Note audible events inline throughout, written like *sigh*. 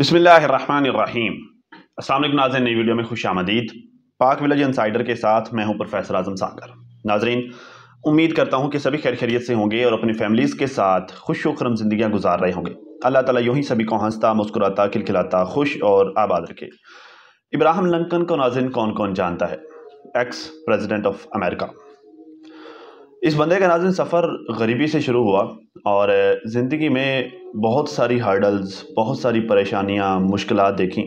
बसमीम असल नाजन नई वीडियो में खुश आमदीद पाक विलेज इनसाइडर के साथ मैं हूं प्रोफेसर आजम सागर नाजरीन उम्मीद करता हूं कि सभी खैर खैरियत से होंगे और अपनी फैमिलीज़ के साथ खुश वक्रम ज़िंदियाँ गुजार रहे होंगे अल्लाह ताला यूं ही सभी को हंसता मुस्कुराता खिलखिलाता खुश और आबाद रखे इब्राहिम लंकन को नाजन कौन कौन जानता है एक्स प्रेजिडेंट ऑफ अमेरिका इस बंदे का नाजिन सफ़र गरीबी से शुरू हुआ और ज़िंदगी में बहुत सारी हर्डल्स बहुत सारी परेशानियाँ मुश्किल देखी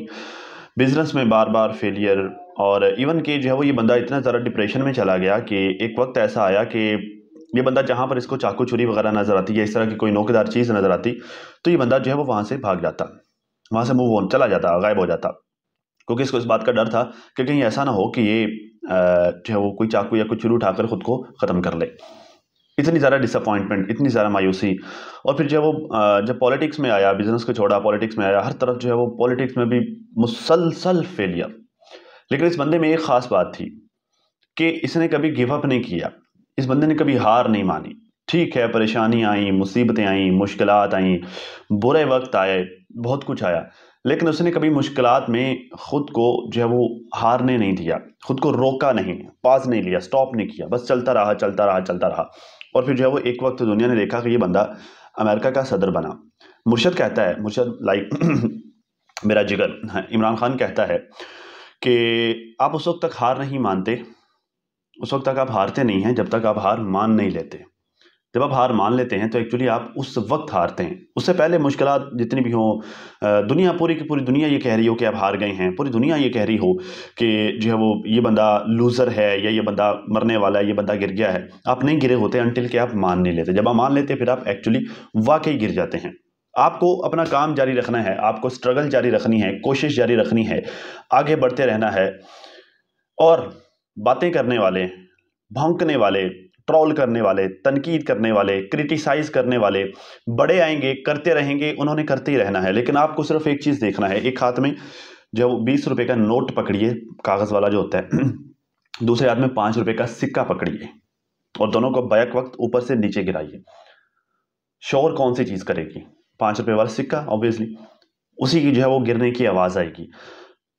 बिज़नेस में बार बार फेलियर और इवन कि जो है वो ये बंदा इतना ज़्यादा डिप्रेशन में चला गया कि एक वक्त ऐसा आया कि ये बंदा जहाँ पर इसको चाकू छुरी वगैरह नज़र आती या इस तरह की कोई नोकेदार चीज़ नज़र आती तो ये बंदा जो है वो वहाँ से भाग जाता वहाँ से मूव ऑन चला जाता गायब हो जाता क्योंकि इसको इस बात का डर था कि कहीं ऐसा ना हो कि ये जो है वो कोई चाकू या कोई चुरू उठाकर ख़ुद को ख़त्म कर ले इतनी ज़्यादा डिसअपॉइंटमेंट इतनी ज़्यादा मायूसी और फिर जो है वो जब पॉलिटिक्स में आया बिज़नेस को छोड़ा पॉलिटिक्स में आया हर तरफ जो है वो पॉलिटिक्स में भी मुसलसल फेलियर लेकिन इस बंदे में एक ख़ास बात थी कि इसने कभी गिव अप नहीं किया इस बंदे ने कभी हार नहीं मानी ठीक है परेशानी आई मुसीबतें आई मुश्किल आई बुरे वक्त आए बहुत कुछ आया लेकिन उसने कभी मुश्किल में ख़ुद को जो है वो हारने नहीं दिया ख़ुद को रोका नहीं पास नहीं लिया स्टॉप नहीं किया बस चलता रहा चलता रहा चलता रहा और फिर जो है वो एक वक्त दुनिया ने देखा कि ये बंदा अमेरिका का सदर बना मुर्शद कहता है मुर्शद लाइक *clears throat* मेरा जिगर हाँ, इमरान खान कहता है कि आप उस वक्त तक हार नहीं मानते उस वक्त तक आप हारते नहीं हैं जब तक आप हार मान नहीं लेते जब आप हार मान लेते हैं तो एक्चुअली आप उस वक्त हारते हैं उससे पहले मुश्किल जितनी भी हों दुनिया पूरी की पूरी दुनिया ये कह रही हो कि आप हार गए हैं पूरी दुनिया ये कह रही हो कि जो है वो ये बंदा लूज़र है या ये बंदा मरने वाला है ये बंदा गिर गया है आप नहीं गिरे होते अनटिल के आप मान नहीं लेते जब आप मान लेते फिर आप एक्चुअली वाकई गिर जाते हैं आपको अपना काम जारी रखना है आपको स्ट्रगल जारी रखनी है कोशिश जारी रखनी है आगे बढ़ते रहना है और बातें करने वाले भौंकने वाले ट्रोल करने वाले तनकीद करने वाले क्रिटिसाइज़ करने वाले बड़े आएंगे करते रहेंगे उन्होंने करते ही रहना है लेकिन आपको सिर्फ एक चीज़ देखना है एक हाथ में जब बीस रुपये का नोट पकड़िए कागज़ वाला जो होता है *clears throat* दूसरे हाथ में पाँच रुपये का सिक्का पकड़िए और दोनों को बैक वक्त ऊपर से नीचे गिराइए शोर कौन सी चीज़ करेगी पाँच रुपये वाला सिक्का ऑब्वियसली उसी की जो है वो गिरने की आवाज़ आएगी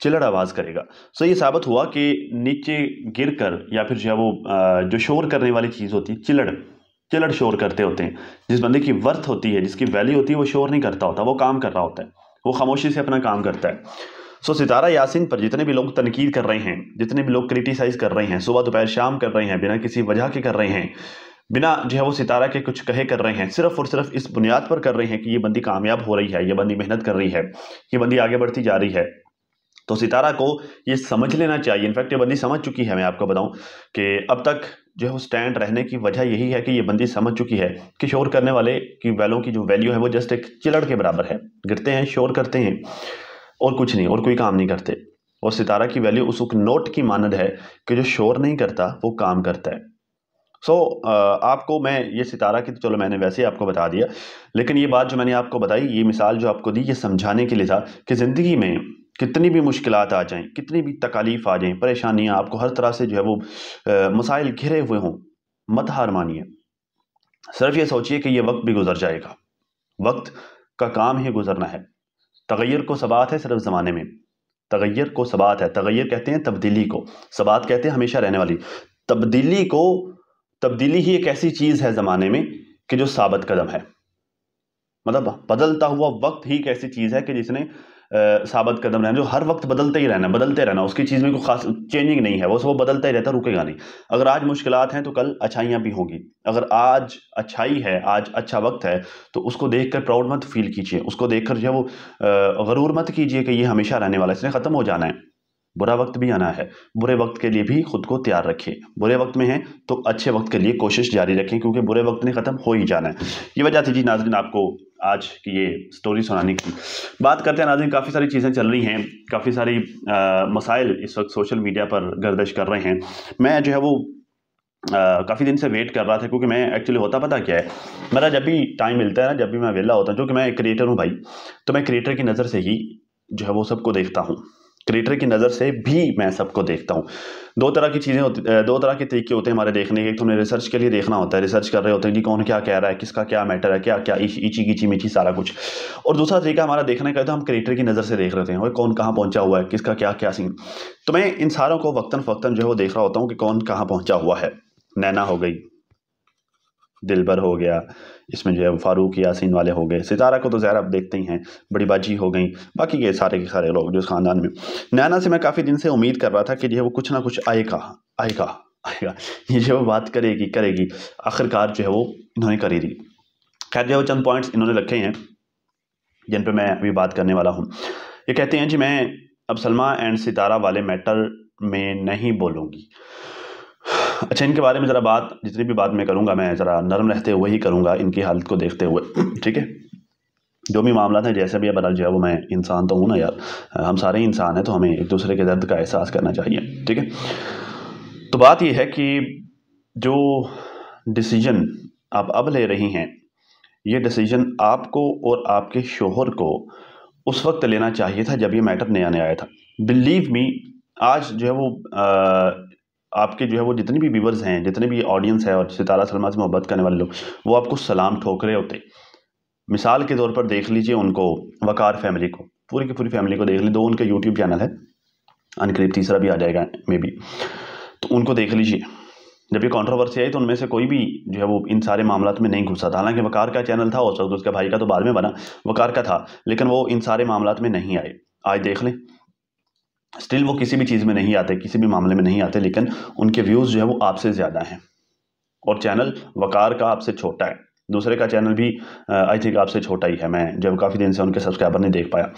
चिलड़ आवाज़ करेगा सो ये साबित हुआ कि नीचे गिर कर या फिर जो है वो जो शोर करने वाली चीज़ होती है चिलड़ चिलड़ शोर करते होते हैं जिस बंदे की वर्थ होती है जिसकी वैल्यू होती है वो शोर नहीं करता होता वो काम कर रहा होता है वो खामोशी से अपना काम करता है सो सितारा यासिन पर जितने भी लोग तनकीद कर रहे हैं जितने भी लोग क्रिटिसाइज़ कर रहे हैं सुबह दोपहर शाम कर रहे हैं बिना किसी वजह के कर रहे हैं बिना जो है वो सितारा के कुछ कहे कर रहे हैं सिर्फ और सिर्फ इस बुनियाद पर कर रहे हैं कि ये बंदी कामयाब हो रही है ये बंदी मेहनत कर रही है ये बंदी आगे बढ़ती जा रही है तो सितारा को ये समझ लेना चाहिए इनफैक्ट ये बंदी समझ चुकी है मैं आपको बताऊं कि अब तक जो है वो स्टैंड रहने की वजह यही है कि ये बंदी समझ चुकी है कि शोर करने वाले की वैलों की जो वैल्यू है वो जस्ट एक चिलड़ के बराबर है गिरते हैं शोर करते हैं और कुछ नहीं और कोई काम नहीं करते और सितारा की वैल्यू उस नोट की मानद है कि जो शोर नहीं करता वो काम करता है सो so, आपको मैं ये सितारा की तो चलो मैंने वैसे ही आपको बता दिया लेकिन ये बात जो मैंने आपको बताई ये मिसाल जो आपको दी ये समझाने के लिए था कि ज़िंदगी में कितनी भी मुश्किल आ जाएँ कितनी भी तकालीफ आ जाएँ परेशानियाँ आपको हर तरह से जो है वो मसाइल घिरे हुए हों मत हार मानिए सिर्फ ये सोचिए कि ये वक्त भी गुजर जाएगा वक्त का काम ही गुजरना है तगैर को सबात है सिर्फ ज़माने में तगैर को सबात है तगैर कहते हैं तब्दीली को सबात कहते हैं हमेशा रहने वाली तब्दीली को तब्दीली ही एक ऐसी चीज़ है ज़माने में कि जो साबित कदम है मतलब बदलता हुआ वक्त ही एक ऐसी चीज़ है कि जिसने साबित कदम रहना जो हर वक्त बदलते ही रहना बदलते रहना उसकी चीज़ में कोई खास चेंजिंग नहीं है वो वो बदलता ही रहता रुकेगा नहीं अगर आज मुश्किल हैं तो कल अच्छाइयाँ भी होंगी अगर आज अच्छाई है आज अच्छा वक्त है तो उसको देख कर प्राउड मत फील कीजिए उसको देख कर जो है वो गरूर मत कीजिए कि ये हमेशा रहने वाला है इसने ख़त्म हो जाना है बुरा वक्त भी आना है बुरे वक्त के लिए भी खुद को तैयार रखें बुरे वक्त में हैं तो अच्छे वक्त के लिए कोशिश जारी रखें क्योंकि बुरे वक्त ने ख़त्म हो ही जाना है ये वजह थी जी नाजिन आपको आज की ये स्टोरी सुनाने की बात करते हैं नाजरन काफ़ी सारी चीज़ें चल रही हैं काफ़ी सारी मसाइल इस वक्त सोशल मीडिया पर गर्दश कर रहे हैं मैं जो है वो काफ़ी दिन से वेट कर रहा था क्योंकि मैं एक्चुअली होता पता क्या है मेरा जब भी टाइम मिलता है ना जब भी मैं वेला होता हूँ क्योंकि मैं एक क्रिएटर हूँ भाई तो मैं क्रिएटर की नज़र से ही जो है वो सबको देखता हूँ क्रिएटर की नज़र से भी मैं सबको देखता हूँ दो तरह की चीज़ें होती दो तरह के तरीके होते हैं हमारे देखने के एक तो हमें रिसर्च के लिए देखना होता है रिसर्च कर रहे होते हैं कि कौन क्या कह रहा है किसका क्या मैटर है क्या क्या ईची गीची मीची सारा कुछ और दूसरा तरीका हमारा देखने का तो हम क्रिएटर की नज़र से देख रहे थे और कौन कहाँ पहुँचा हुआ है किसका क्या क्या सीन तो मैं इन सारों को वक्ता फ़क्ता जो है वो देख रहा होता हूँ कि कौन कहाँ पहुँचा हुआ है नैना हो गई दिलबर हो गया इसमें जो है फ़ारूक यासिन वाले हो गए सितारा को तो ज़्यादा आप देखते ही हैं बड़ी बाजी हो गई बाकी ये सारे के सारे लोग जो इस ख़ानदान में नैना से मैं काफ़ी दिन से उम्मीद कर रहा था कि जो है वो कुछ ना कुछ आएगा आएगा आएगा ये जो है बात करेगी करेगी आखिरकार जो है वो इन्होंने करी दी खैर जो है वो चंद पॉइंट्स इन्होंने रखे हैं जिन पर मैं अभी बात करने वाला हूँ ये कहते हैं जी मैं अब सलमा एंड सितारा वाले मैटर में नहीं बोलूँगी अच्छा इनके बारे में ज़रा बात जितनी भी बात मैं करूँगा मैं ज़रा नरम रहते हुए ही करूँगा इनकी हालत को देखते हुए ठीक है जो भी मामला है जैसे भी बहरहाल जो है वो मैं इंसान तो हूँ ना यार हम सारे इंसान हैं तो हमें एक दूसरे के दर्द का एहसास करना चाहिए ठीक है तो बात यह है कि जो डिसीजन आप अब ले रही हैं ये डिसीजन आपको और आपके शोहर को उस वक्त लेना चाहिए था जब ये मैटर नया नया आया था बिलीव मी आज जो है वो आपके जो है वो जितने भी व्यूवर्स हैं जितने भी ऑडियंस है और सितारा सलमा से मोहब्बत करने वाले लोग वो आपको सलाम ठोक रहे होते मिसाल के तौर पर देख लीजिए उनको वकार फैमिली को पूरी की पूरी फैमिली को देख लीजिए दो उनका यूट्यूब चैनल है अनकरीब तीसरा भी आ जाएगा मे बी तो उनको देख लीजिए जब ये कंट्रोवर्सी आई तो उनमें से कोई भी जो है वो इन सारे मामला में नहीं घुसा था हालांकि वकार का चैनल था उस वक्त उसके भाई का तो बाद में बना वकार का था लेकिन वो इन सारे मामला में नहीं आए आज देख लें स्टिल वो किसी भी चीज़ में नहीं आते किसी भी मामले में नहीं आते लेकिन उनके व्यूज़ जो है वो आपसे ज़्यादा हैं और चैनल वकार का आपसे छोटा है दूसरे का चैनल भी आई थिंक आपसे छोटा ही है मैं जब काफ़ी दिन से उनके सब्सक्राइबर नहीं देख पाया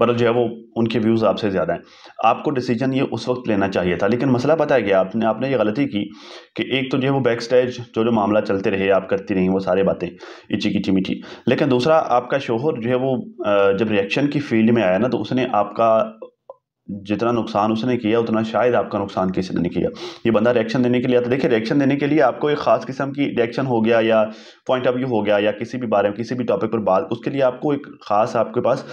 बट जो है वो उनके व्यूज़ आपसे ज़्यादा हैं आपको डिसीजन ये उस वक्त लेना चाहिए था लेकिन मसला पता है कि आपने आपने ये गलती की कि एक तो जो है वो बैक स्टेज जो जो मामला चलते रहे आप करती रहीं वो सारे बातें इची की मीठी लेकिन दूसरा आपका शोहर जो है वो जब रिएक्शन की फील्ड में आया ना तो उसने आपका जितना नुकसान उसने किया उतना शायद आपका नुकसान किसी ने नहीं किया ये बंदा रिएक्शन देने के लिए आता देखिए रिएक्शन देने के लिए आपको एक ख़ास किस्म की रिएक्शन हो गया या पॉइंट ऑफ व्यू हो गया या किसी भी बारे में किसी भी टॉपिक पर बात उसके लिए आपको एक ख़ास आपके पास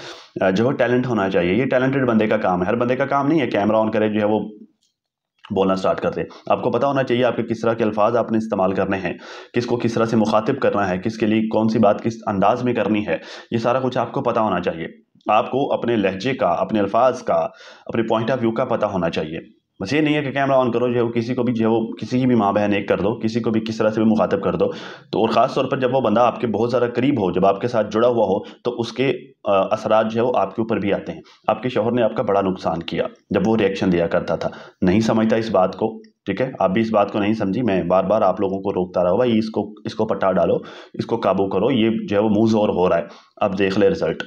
जो है टैलेंट होना चाहिए ये टैलेंटेड बंदे का काम है हर बंदे का काम नहीं है कैमरा ऑन करे जो है वो बोलना स्टार्ट कर दे आपको पता होना चाहिए आपके किस तरह के अल्फाज आपने इस्तेमाल करने हैं किसको किस तरह से मुखातिब करना है किसके लिए कौन सी बात किस अंदाज में करनी है ये सारा कुछ आपको पता होना चाहिए आपको अपने लहजे का अपने अल्फाज का अपने पॉइंट ऑफ व्यू का पता होना चाहिए बस ये नहीं है कि कैमरा ऑन करो जो है वो किसी को भी जो है वो किसी की भी माँ बहन एक कर दो किसी को भी किस तरह से भी मुखातब कर दो तो और ख़ास तौर पर जब वो बंदा आपके बहुत ज़्यादा करीब हो जब आपके साथ जुड़ा हुआ हो तो उसके असरा जो है वो आपके ऊपर भी आते हैं आपके शोहर ने आपका बड़ा नुकसान किया जब वो रिएक्शन दिया करता था नहीं समझता इस बात को ठीक है आप भी इस बात को नहीं समझी मैं बार बार आप लोगों को रोकता रहा भाई इसको इसको पटा डालो इसको काबू करो ये जो है वो मुँह और हो रहा है अब देख ले रिजल्ट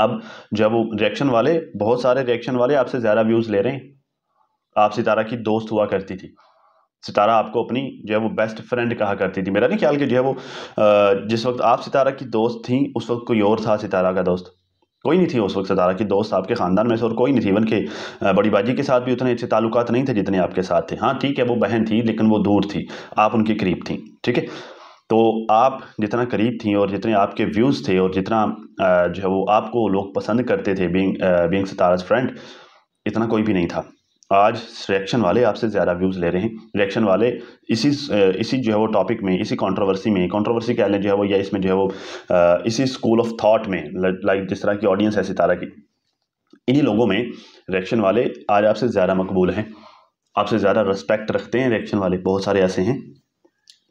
अब जब रिएक्शन वाले बहुत सारे रिएक्शन वाले आपसे ज़्यादा व्यूज़ ले रहे हैं आप सितारा की दोस्त हुआ करती थी सितारा आपको अपनी जो है वो बेस्ट फ्रेंड कहा करती थी मेरा नहीं ख्याल कि जो है वो जिस वक्त आप सितारा की दोस्त थी उस वक्त कोई और था सितारा का दोस्त कोई नहीं थी उस वक्त सितारा की दोस्त आपके ख़ानदान में से और कोई नहीं थी इवन के बड़ी बाजी के साथ भी उतने अच्छे ताल्लुक नहीं थे जितने आपके साथ थे हाँ ठीक है वो बहन थी लेकिन वो दूर थी आप उनके करीब थी ठीक है तो आप जितना करीब थी और जितने आपके व्यूज़ थे और जितना जो है वो आपको लोग पसंद करते थे बींग बींग सिताराज फ्रेंड इतना कोई भी नहीं था आज रिएक्शन वाले आपसे ज़्यादा व्यूज़ ले रहे हैं रिएक्शन वाले इसी इसी जो है वो टॉपिक में इसी कंट्रोवर्सी में कंट्रोवर्सी कह लें जो है वो या इसमें जो है वो इसी स्कूल ऑफ थॉट में लाइक जिस तरह की ऑडियंस है सितारा की इन्हीं लोगों में रिएक्शन वाले आज आपसे ज़्यादा मकबूल हैं आपसे ज़्यादा रिस्पेक्ट रखते हैं रिएक्शन वाले बहुत सारे ऐसे हैं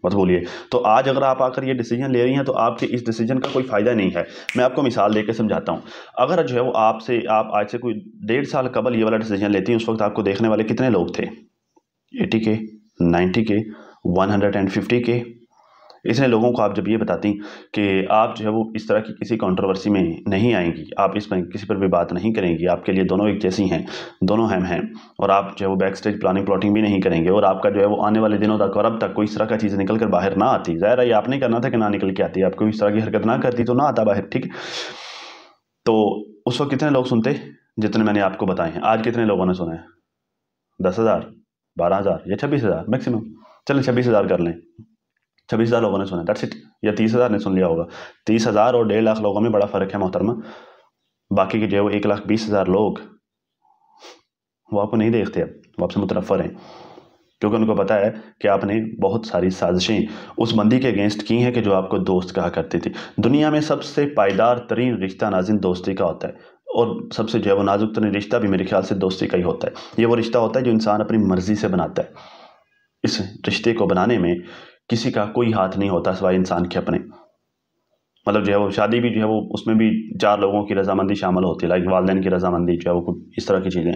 मत बोलिए तो आज अगर आप आकर ये डिसीजन ले रही हैं तो आपके इस डिसीजन का कोई फ़ायदा नहीं है मैं आपको मिसाल देकर समझाता हूँ अगर जो है वो आपसे आप आज से कोई डेढ़ साल कबल ये वाला डिसीजन लेती हैं उस वक्त आपको देखने वाले कितने लोग थे एटी के नाइन्टी के वन हंड्रेड एंड फिफ्टी के इसलिए लोगों को आप जब ये बताती कि आप जो है वो इस तरह की किसी कंट्रोवर्सी में नहीं आएंगी आप इस पर किसी पर भी बात नहीं करेंगी आपके लिए दोनों एक जैसी हैं दोनों हम हैं और आप जो है वो बैक स्टेज प्लानिंग प्लॉटिंग भी नहीं करेंगे और आपका जो है वो आने वाले दिनों तक और अब तक कोई इस तरह का चीज़ निकल कर बाहर ना आती ज़ाहिर है ये आपने करना था कि ना निकल के आती आप कोई इस तरह की हरकत ना करती तो ना आता बाहर ठीक तो उस वक्त कितने लोग सुनते जितने मैंने आपको बताए हैं आज कितने लोगों ने सुना है दस हज़ार बारह हज़ार या छब्बीस हज़ार मैक्सिमम चलें छब्बीस हज़ार कर लें छब्बीस हज़ार लोगों ने सुना दैट्स इट या तीस हज़ार ने सुन लिया होगा तीस हज़ार और डेढ़ लाख लोगों में बड़ा फ़र्क है मोहतरमा बाकी के जो है वो एक लाख बीस हज़ार लोग वो आपको नहीं देखते अब वो आपसे मुतनफ़र हैं क्योंकि उनको पता है कि आपने बहुत सारी साजिशें उस बंदी के अगेंस्ट की हैं कि जो आपको दोस्त कहा करती थी दुनिया में सबसे पायदार तरीन रिश्ता नाजिन दोस्ती का होता है और सबसे जो है वो नाजुक तरीन रिश्ता भी मेरे ख्याल से दोस्ती का ही होता है ये वो रिश्ता होता है जो इंसान अपनी मर्ज़ी से बनाता है इस रिश्ते को बनाने में किसी का कोई हाथ नहीं होता सिवाय इंसान के अपने मतलब जो है वो शादी भी जो है वो उसमें भी चार लोगों की रजामंदी शामिल होती है लाइक वालदे की रजामंदी जो है वो इस तरह की चीज़ें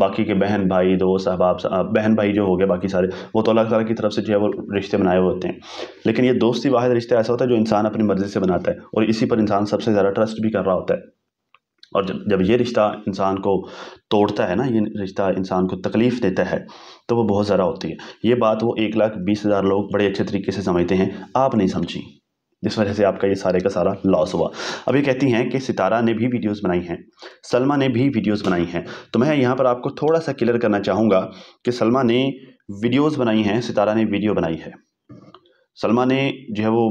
बाकी के बहन भाई दोस्त अहबाब बहन भाई जो हो गए बाकी सारे वो तो अल्लाह ताली की तरफ से जो है वो रिश्ते बनाए हुए होते हैं लेकिन ये दोस्ती वाहिद रिश्ता ऐसा होता है जो इंसान अपनी मर्ज़ी से बनाता है और इसी पर इंसान सबसे ज़्यादा ट्रस्ट भी कर रहा होता है और जब जब ये रिश्ता इंसान को तोड़ता है ना ये रिश्ता इंसान को तकलीफ़ देता है तो वो बहुत ज़रा होती है ये बात वो एक लाख बीस हज़ार लोग बड़े अच्छे तरीके से समझते हैं आप नहीं समझी जिस वजह से आपका ये सारे का सारा लॉस हुआ अब ये कहती हैं कि सितारा ने भी वीडियोस बनाई हैं सलमा ने भी वीडियोस बनाई हैं तो मैं यहाँ पर आपको थोड़ा सा क्लियर करना चाहूँगा कि सलमा ने वीडियोस बनाई हैं सितारा ने वीडियो बनाई है सलमा ने जो है वो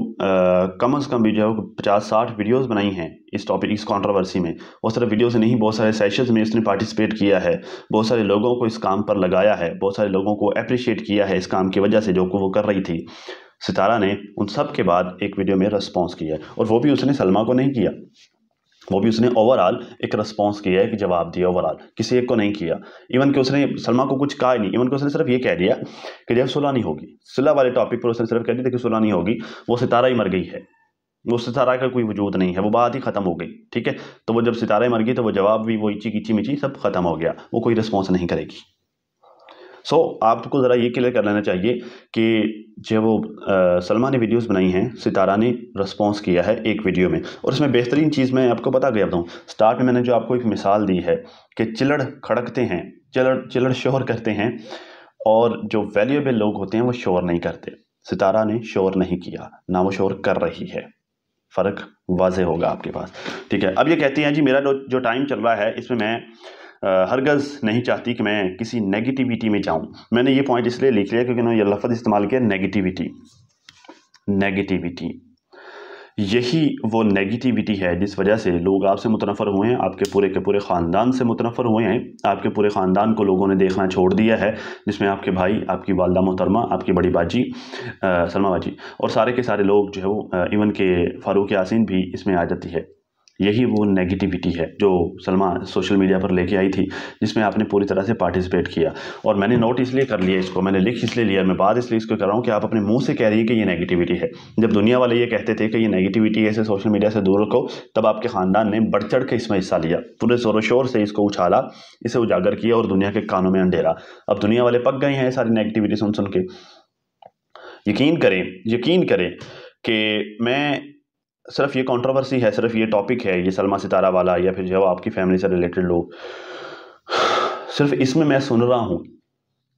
कम अज़ कम भी जो है वो पचास साठ वीडियोस बनाई हैं इस टॉपिक इस कंट्रोवर्सी में बहुत सारे वीडियोस नहीं बहुत सारे सेशंस में इसने पार्टिसिपेट किया है बहुत सारे लोगों को इस काम पर लगाया है बहुत सारे लोगों को अप्रिशिएट किया है इस काम की वजह से जो वो कर रही थी सितारा ने उन सब के बाद एक वीडियो में रिस्पॉन्स किया और वो भी उसने सलमा को नहीं किया वो भी उसने ओवरऑल एक रिस्पॉन्स किया है कि जवाब दिया ओवरऑल किसी एक को नहीं किया इवन कि उसने सलमा को कुछ कहा नहीं इवन कि उसने सिर्फ ये कह दिया कि जब सुलह नहीं होगी सुलह वाले टॉपिक पर उसने सिर्फ कह दिया कि सुलह नहीं होगी वो सितारा ही मर गई है वो सितारा का कोई वजूद नहीं है वो बात ही ख़त्म हो गई ठीक है तो वो जब सितारा ही मर गई तो वो जवाब भी वो इंची किची मिची सब ख़त्म हो गया वो कोई रिस्पॉन्स नहीं करेगी सो आपको ज़रा ये क्लियर कर लेना चाहिए कि जब वो सलमा ने वीडियोज़ बनाई हैं सितारा ने रिस्पॉन्स किया है एक वीडियो में और इसमें बेहतरीन चीज़ मैं आपको बता गया बताऊँ स्टार्ट में मैंने जो आपको एक मिसाल दी है कि चिलड़ खड़कते हैं चिलड़ चिलड़ शोर करते हैं और जो वैल्यूएबल लोग होते हैं वो शोर नहीं करते सितारा ने शोर नहीं किया ना वो शोर कर रही है फ़र्क वाज होगा आपके पास ठीक है अब ये कहती हैं जी मेरा जो टाइम चल रहा है इसमें मैं हरगज़ नहीं चाहती कि मैं किसी नेगेटिविटी में जाऊं मैंने ये पॉइंट इसलिए लिख लिया क्योंकि उन्होंने ये लफ्ज़ इस्तेमाल किया नेगेटिविटी नेगेटिविटी यही वो नेगेटिविटी है जिस वजह से लोग आपसे मुतनफ़र हुए हैं आपके पूरे के पूरे ख़ानदान से मुतनफ़र हुए हैं आपके पूरे ख़ानदान को लोगों ने देखना छोड़ दिया है जिसमें आपके भाई आपकी वालदा मोहतरमा आपकी बड़ी बाजी सलमा बाजी और सारे के सारे लोग जो है वो इवन के फ़ारूक यासिन भी इसमें आ जाती है यही वो नेगेटिविटी है जो सलमा सोशल मीडिया पर लेके आई थी जिसमें आपने पूरी तरह से पार्टिसिपेट किया और मैंने नोट इसलिए कर लिया इसको मैंने लिख इसलिए लिया मैं बात इसलिए इसको कर रहा हूँ कि आप अपने मुंह से कह रही है कि ये नेगेटिविटी है जब दुनिया वाले ये कहते थे कि ये नेगेटिविटी है इसे सोशल मीडिया से दूर रखो तब आपके ख़ानदान ने बढ़ चढ़ के इसमें हिस्सा लिया पूरे शोर से इसको उछाला इसे उजागर किया और दुनिया के कानों में अंधेरा अब दुनिया वाले पक गए हैं सारी नेगेटिविटी सुन सुन के यकीन करें यकीन करें कि मैं सिर्फ ये कंट्रोवर्सी है सिर्फ ये टॉपिक है ये सलमा सितारा वाला या फिर जो आपकी फैमिली से रिलेटेड लोग सिर्फ इसमें मैं सुन रहा हूँ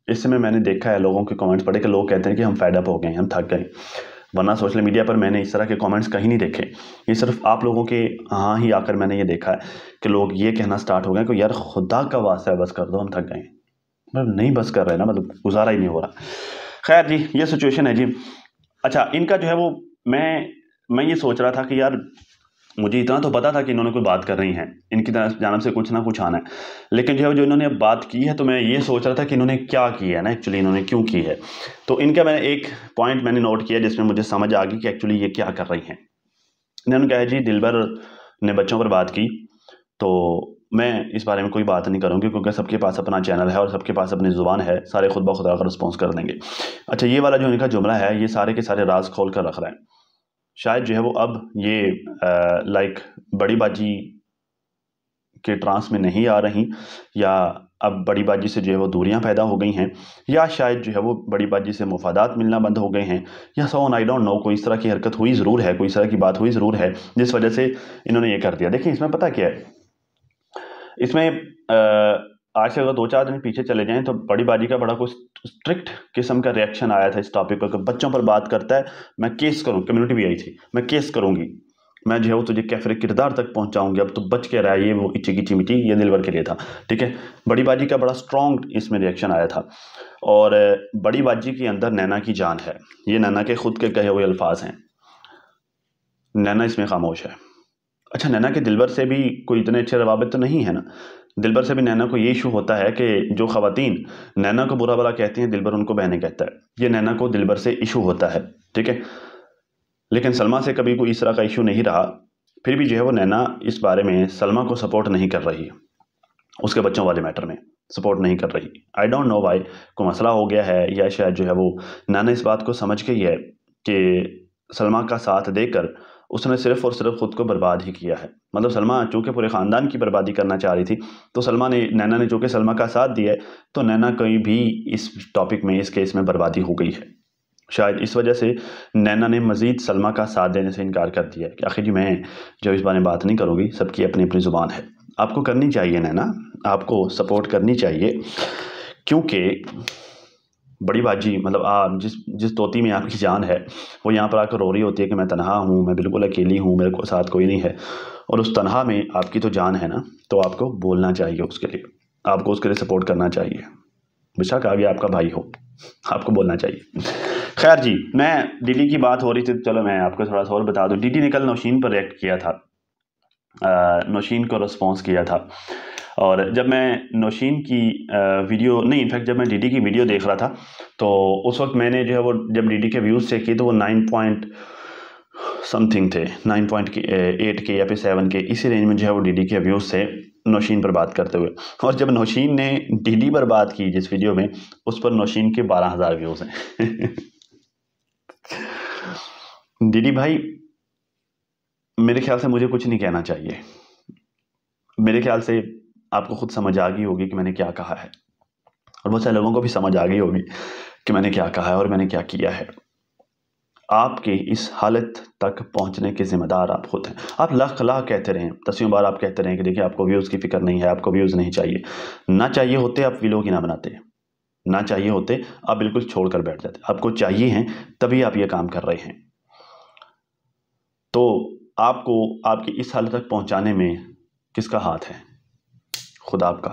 इसमें मैंने देखा है लोगों के कमेंट्स पढ़े कि लोग कहते हैं कि हम फैडअप हो गए हम थक गए वरना सोशल मीडिया पर मैंने इस तरह के कमेंट्स कहीं नहीं देखे ये सिर्फ आप लोगों के हाँ ही आकर मैंने ये देखा है कि लोग ये कहना स्टार्ट हो गए कि यार खुदा का वास्ता है बस कर दो हम थक गए मतलब नहीं बस कर रहे ना मतलब गुजारा ही नहीं हो रहा खैर जी ये सिचुएशन है जी अच्छा इनका जो है वो मैं मैं ये सोच रहा था कि यार मुझे इतना तो पता था कि इन्होंने कोई बात कर रही हैं इनकी तरफ जानब से कुछ ना कुछ आना है लेकिन जो है जो इन्होंने बात की है तो मैं ये सोच रहा था कि इन्होंने क्या किया है ना एक्चुअली इन्होंने क्यों की है तो इनका मैंने एक पॉइंट मैंने नोट किया जिसमें मुझे समझ आ गई कि एक्चुअली ये क्या कर रही हैं इन्होंने कहा जी दिलबर ने बच्चों पर बात की तो मैं इस बारे में कोई बात नहीं करूँगी क्योंकि सबके पास अपना चैनल है और सबके पास अपनी ज़ुबान है सारे खुद ब खुदा का रिस्पॉन्स कर देंगे अच्छा ये वाला जो इनका जुमला है ये सारे के सारे राज खोल कर रख रहे हैं शायद जो है वो अब ये लाइक बड़ी बाजी के ट्रांस में नहीं आ रही या अब बड़ी बाजी से जो है वो दूरियां पैदा हो गई हैं या शायद जो है वो बड़ी बाजी से मुफादात मिलना बंद हो गए हैं या so on I don't know कोई इस तरह की हरकत हुई ज़रूर है कोई इस तरह की बात हुई ज़रूर है जिस वजह से इन्होंने ये कर दिया देखिए इसमें पता क्या है इसमें आ, आज से अगर दो चार दिन पीछे चले जाएं तो बड़ी बाजी का बड़ा कुछ स्ट्रिक्ट किस्म का रिएक्शन आया था इस टॉपिक पर बच्चों पर बात करता है मैं केस करूँ कम्युनिटी भी आई थी मैं केस करूँगी मैं जो है वो तुझे कैफरे किरदार तक पहुंचाऊंगी अब तो बच के रहा है ये वो इची की मिची ये दिलवर के लिए था ठीक है बड़ी बाजी का बड़ा स्ट्रॉन्ग इसमें रिएक्शन आया था और बड़ी बाजी के अंदर नैना की जान है ये नैना के खुद के कहे हुए अल्फाज हैं नैना इसमें खामोश है अच्छा नैना के दिलबर से भी कोई इतने अच्छे रवाबित तो नहीं है ना दिलबर से भी नैना को ये इशू होता है कि जो ख़वातीन नैना को बुरा भला कहती हैं दिलबर उनको बहने कहता है ये नैना को दिलबर से इशू होता है ठीक है लेकिन सलमा से कभी कोई इस तरह का इशू नहीं रहा फिर भी जो है वो नैना इस बारे में सलमा को सपोर्ट नहीं कर रही उसके बच्चों वाले मैटर में सपोर्ट नहीं कर रही आई डोंट नो वाई को मसला हो गया है या शायद जो है वो नैना इस बात को समझ के ही है कि सलमा का साथ देकर उसने सिर्फ़ और सिर्फ ख़ुद को बर्बाद ही किया है मतलब सलमा चूँकि पूरे ख़ानदान की बर्बादी करना चाह रही थी तो सलमा ने नैना ने चूँकि सलमा का साथ दिया है तो नैना कहीं भी इस टॉपिक में इस केस में बर्बादी हो गई है शायद इस वजह से नैना ने मज़ीद सलमा का साथ देने से इनकार कर दिया है कि आखिर जी मैं जब इस बारे में बात नहीं करूँगी सबकी अपनी अपनी ज़ुबान है आपको करनी चाहिए नैना आपको सपोर्ट करनी चाहिए क्योंकि बड़ी बाजी मतलब आ जिस जिस तोती में आपकी जान है वो यहाँ पर आकर रो रही होती है कि मैं तनहा हूँ मैं बिल्कुल अकेली हूँ मेरे को साथ कोई नहीं है और उस तनहा में आपकी तो जान है ना तो आपको बोलना चाहिए उसके लिए आपको उसके लिए सपोर्ट करना चाहिए बेशक आगे आपका भाई हो आपको बोलना चाहिए खैर जी मैं डी की बात हो रही थी चलो मैं आपको थोड़ा सा और बता डी डीडी ने कल नौशीन पर रिएक्ट किया था नौशीन को रिस्पॉन्स किया था और जब मैं नौशीन की वीडियो नहीं इनफैक्ट जब मैं डीडी की वीडियो देख रहा था तो उस वक्त मैंने जो है वो जब डीडी के व्यूज़ चेक किए तो वो नाइन पॉइंट समथिंग थे नाइन पॉइंट एट के या फिर सेवन के इसी रेंज में जो है वो डीडी के व्यूज़ थे नौशीन पर बात करते हुए और जब नौशीन ने डीडी पर बात की जिस वीडियो में उस पर नौशीन के बारह हज़ार व्यूज़ हैं *laughs* डीडी भाई मेरे ख्याल से मुझे कुछ नहीं कहना चाहिए मेरे ख्याल से आपको खुद समझ आ गई होगी कि मैंने क्या कहा है और बहुत सारे लोगों को भी समझ आ गई होगी कि मैंने क्या कहा है और मैंने क्या किया है आपके इस हालत तक पहुंचने के जिम्मेदार आप खुद हैं आप लाख लाख कहते रहें दसवीं बार आप कहते रहें कि देखिए आपको व्यूज़ की फ़िक्र नहीं है आपको व्यूज़ नहीं चाहिए ना चाहिए होते आप वीलो ही ना बनाते ना चाहिए होते आप बिल्कुल छोड़ कर बैठ जाते आपको चाहिए हैं तभी आप ये काम कर रहे हैं तो आपको आपकी इस हालत तक पहुँचाने में किसका हाथ है खुद आपका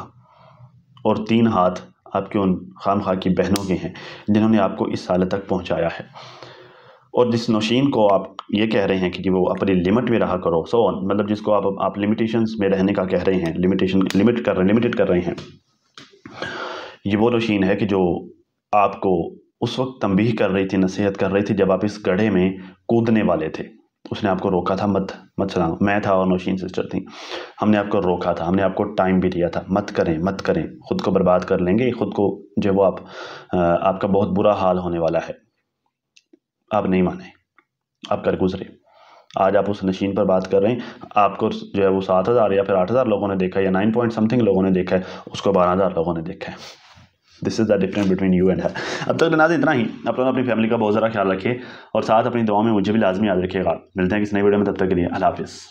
और तीन हाथ आपके उन खाम खा की बहनों के हैं जिन्होंने आपको इस साल तक पहुंचाया है और जिस नौशीन को आप ये कह रहे हैं कि वो अपनी लिमिट में रहा करो सो ऑन मतलब जिसको आप आप लिमिटेशंस में रहने का कह रहे हैं लिमिटेशन लिमिट कर रहे लिमिटेड कर रहे हैं ये वो नौशीन है कि जो आपको उस वक्त तंबीह कर रही थी नसीहत कर रही थी जब आप इस गढ़े में कूदने वाले थे उसने आपको रोका था मत मत चलाओ मैं था और नौशीन सिस्टर थी हमने आपको रोका था हमने आपको टाइम भी दिया था मत करें मत करें ख़ुद को बर्बाद कर लेंगे ख़ुद को जो वो आप आपका बहुत बुरा हाल होने वाला है आप नहीं माने आप कर गुजरे आज आप उस नशीन पर बात कर रहे हैं आपको जो है वो सात हज़ार या फिर आठ हज़ार लोगों ने देखा है या नाइन पॉइंट समथिंग लोगों ने देखा है उसको बारह हज़ार लोगों ने देखा है this is the difference between you and her अब तक जनाज इतना ही अपन अपनी फैमिली का बहुत ज़्यादा ख्याल रखिए और साथ अपनी दुआ में मुझे भी लाजमी याद रखेगा मिलते हैं किसी नई वीडियो में तब तक के लिए अला हाफिज़